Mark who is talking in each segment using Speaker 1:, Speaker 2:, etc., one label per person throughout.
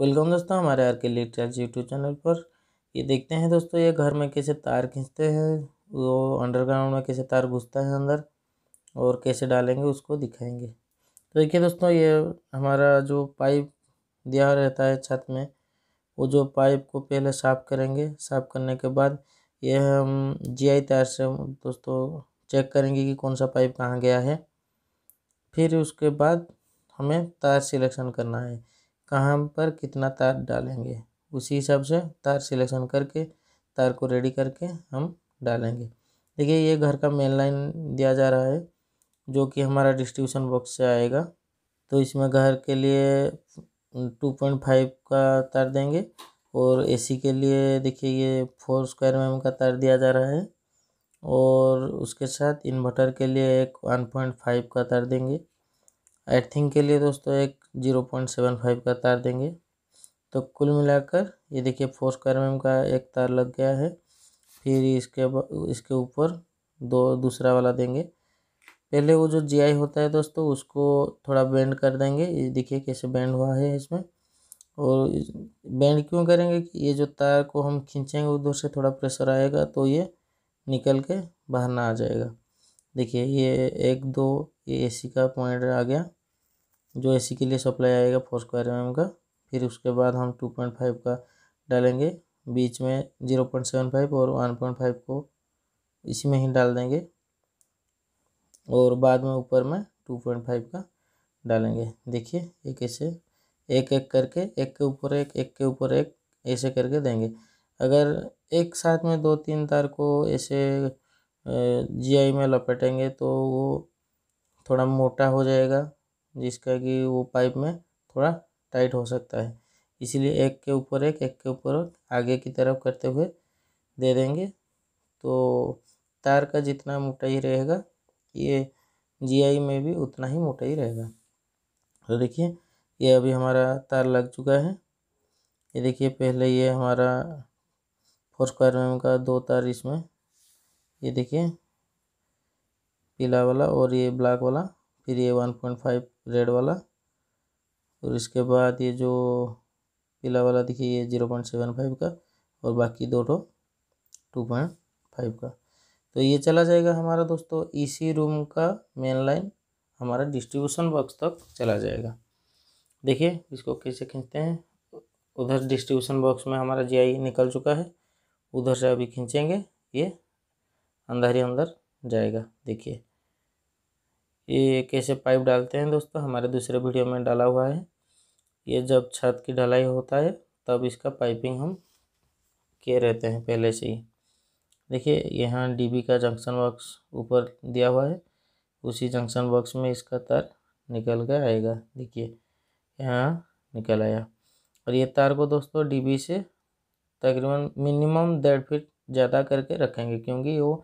Speaker 1: welcome दोस्तों हमारे are के लेक्चर्स यूट्यूब चैनल पर ये देखते हैं दोस्तों ये घर में कैसे तार खींचते हैं वो अंडरग्राउंड में कैसे तार घुसता है अंदर और कैसे डालेंगे उसको दिखाएंगे तो देखिए दोस्तों ये हमारा जो पाइप दिया रहता है छत में वो जो पाइप को पहले साफ़ करेंगे साफ़ करने के बाद ये हम आई तार से दोस्तों चेक करेंगे कि कौन सा पाइप कहाँ गया है फिर उसके बाद हमें तार सिलेक्शन करना है कहाँ पर कितना तार डालेंगे उसी हिसाब से तार सिलेक्शन करके तार को रेडी करके हम डालेंगे देखिए ये घर का मेन लाइन दिया जा रहा है जो कि हमारा डिस्ट्रीब्यूशन बॉक्स से आएगा तो इसमें घर के लिए टू पॉइंट फाइव का तार देंगे और एसी के लिए देखिए ये फोर स्क्वायर एम का तार दिया जा रहा है और उसके साथ इन्वर्टर के लिए एक वन पॉइंट फाइव का तार देंगे अर्थिंग के लिए दोस्तों एक जीरो पॉइंट सेवन फाइव का तार देंगे तो कुल मिलाकर ये देखिए फोर स्क्वायर एम का एक तार लग गया है फिर इसके इसके ऊपर दो दूसरा वाला देंगे पहले वो जो जीआई होता है दोस्तों उसको थोड़ा बेंड कर देंगे ये देखिए कैसे बेंड हुआ है इसमें और बेंड क्यों करेंगे कि ये जो तार को हम खींचेंगे उधर से थोड़ा प्रेशर आएगा तो ये निकल के बाहर ना आ जाएगा देखिए ये एक दो ये एसी का पॉइंट आ गया जो एसी के लिए सप्लाई आएगा फोर स्क्वायर एम का फिर उसके बाद हम टू पॉइंट फाइव का डालेंगे बीच में जीरो पॉइंट सेवन फाइव और वन पॉइंट फाइव को इसी में ही डाल देंगे और बाद में ऊपर में टू पॉइंट फाइव का डालेंगे देखिए ये कैसे एक एक करके एक के ऊपर एक एक के ऊपर एक ऐसे करके देंगे अगर एक साथ में दो तीन तार को ऐसे जीआई में लपेटेंगे तो वो थोड़ा मोटा हो जाएगा जिसका कि वो पाइप में थोड़ा टाइट हो सकता है इसीलिए एक के ऊपर एक एक के ऊपर आगे की तरफ करते हुए दे देंगे तो तार का जितना मोटाई रहेगा ये जीआई में भी उतना ही मोटाई रहेगा तो देखिए ये अभी हमारा तार लग चुका है ये देखिए पहले ये हमारा फोर स्क्वायर एम का दो तार इसमें ये देखिए पीला वाला और ये ब्लैक वाला फिर ये वन पॉइंट फाइव रेड वाला और इसके बाद ये जो पीला वाला देखिए ये जीरो पॉइंट सेवन फाइव का और बाकी दो टो टू पॉइंट फाइव का तो ये चला जाएगा हमारा दोस्तों इसी e रूम का मेन लाइन हमारा डिस्ट्रीब्यूशन बॉक्स तक चला जाएगा देखिए इसको कैसे खींचते हैं उधर डिस्ट्रीब्यूशन बॉक्स में हमारा जी निकल चुका है उधर से अभी खींचेंगे ये अंदर ही अंदर जाएगा देखिए ये कैसे पाइप डालते हैं दोस्तों हमारे दूसरे वीडियो में डाला हुआ है ये जब छत की ढलाई होता है तब इसका पाइपिंग हम किए रहते हैं पहले से ही देखिए यहाँ डीबी का जंक्शन बॉक्स ऊपर दिया हुआ है उसी जंक्शन बॉक्स में इसका तार निकल कर आएगा देखिए यहाँ निकल आया और ये तार को दोस्तों डीबी से तकरीबन मिनिमम डेढ़ फीट ज़्यादा करके रखेंगे क्योंकि वो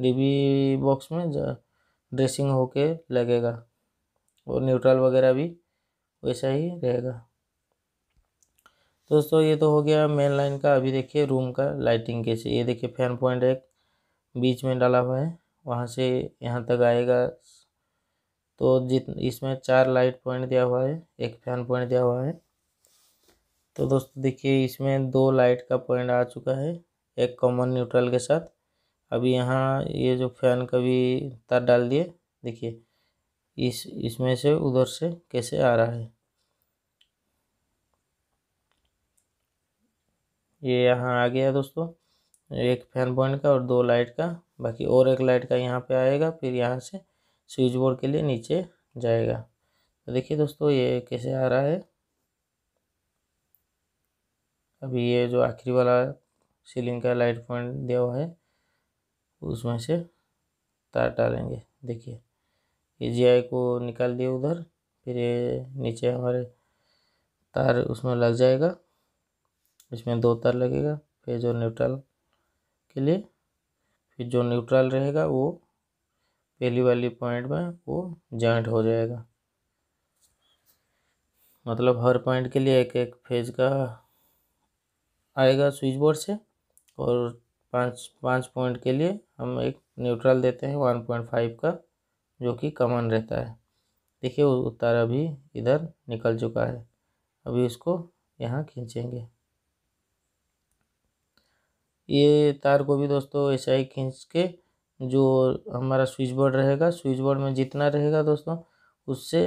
Speaker 1: डीबी बॉक्स में ड्रेसिंग होके लगेगा और न्यूट्रल वगैरह भी वैसा ही रहेगा दोस्तों ये तो हो गया मेन लाइन का अभी देखिए रूम का लाइटिंग कैसे ये देखिए फैन पॉइंट एक बीच में डाला हुआ है वहाँ से यहाँ तक आएगा तो जित इसमें चार लाइट पॉइंट दिया हुआ है एक फैन पॉइंट दिया हुआ है तो दोस्तों देखिए इसमें दो लाइट का पॉइंट आ चुका है एक कॉमन न्यूट्रल के साथ अभी यहाँ ये जो फैन का भी तार डाल दिए देखिए इस इसमें से उधर से कैसे आ रहा है ये यहाँ आ गया दोस्तों एक फैन पॉइंट का और दो लाइट का बाकी और एक लाइट का यहाँ पे आएगा फिर यहाँ से स्विच बोर्ड के लिए नीचे जाएगा तो देखिए दोस्तों ये कैसे आ रहा है अभी ये जो आखिरी वाला सीलिंग का लाइट पॉइंट दिया हुआ है उसमें से तार डालेंगे देखिए जी आई को निकाल दिए उधर फिर ये नीचे हमारे तार उसमें लग जाएगा इसमें दो तार लगेगा फिर जो न्यूट्रल के लिए फिर जो न्यूट्रल रहेगा वो पहली वाली पॉइंट में वो जॉइंट हो जाएगा मतलब हर पॉइंट के लिए एक एक फेज का आएगा स्विच बोर्ड से और पांच पांच पॉइंट के लिए हम एक न्यूट्रल देते हैं वन पॉइंट फाइव का जो कि कमन रहता है देखिए उतारा अभी इधर निकल चुका है अभी इसको यहाँ खींचेंगे ये तार को भी दोस्तों ऐसा ही खींच के जो हमारा स्विच बोर्ड रहेगा स्विच बोर्ड में जितना रहेगा दोस्तों उससे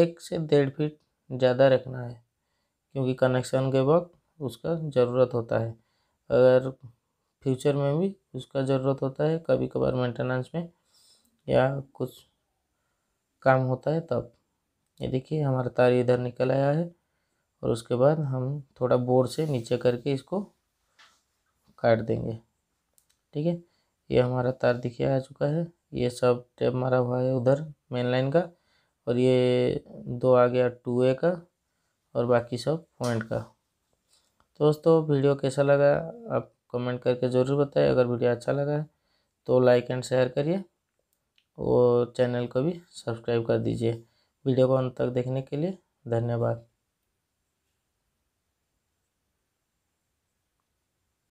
Speaker 1: एक से डेढ़ फीट ज़्यादा रखना है क्योंकि कनेक्शन के वक्त उसका ज़रूरत होता है अगर फ्यूचर में भी उसका ज़रूरत होता है कभी कभार मेंटेनेंस में या कुछ काम होता है तब ये देखिए हमारा तार इधर निकल आया है और उसके बाद हम थोड़ा बोर्ड से नीचे करके इसको काट देंगे ठीक है ये हमारा तार दिखे आ चुका है ये सब टेप मारा हुआ है उधर मेन लाइन का और ये दो आ गया टू ए का और बाकी सब पॉइंट का तो दोस्तों वीडियो कैसा लगा आप कमेंट करके ज़रूर बताइए अगर वीडियो अच्छा लगा है तो लाइक एंड शेयर करिए और चैनल को भी सब्सक्राइब कर दीजिए वीडियो को अंत तक देखने के लिए धन्यवाद